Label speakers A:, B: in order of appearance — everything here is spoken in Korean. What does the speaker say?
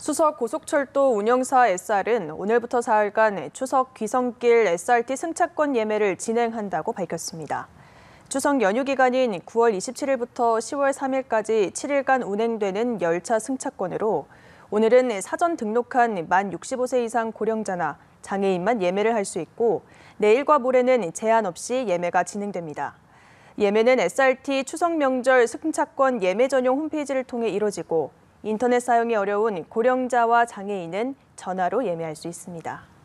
A: 수석 고속철도 운영사 SR은 오늘부터 사흘간 추석 귀성길 SRT 승차권 예매를 진행한다고 밝혔습니다. 추석 연휴 기간인 9월 27일부터 10월 3일까지 7일간 운행되는 열차 승차권으로 오늘은 사전 등록한 만 65세 이상 고령자나 장애인만 예매를 할 수 있고 내일과 모레는 제한 없이 예매가 진행됩니다. 예매는 SRT 추석 명절 승차권 예매 전용 홈페이지를 통해 이뤄지고 인터넷 사용이 어려운 고령자와 장애인은 전화로 예매할 수 있습니다.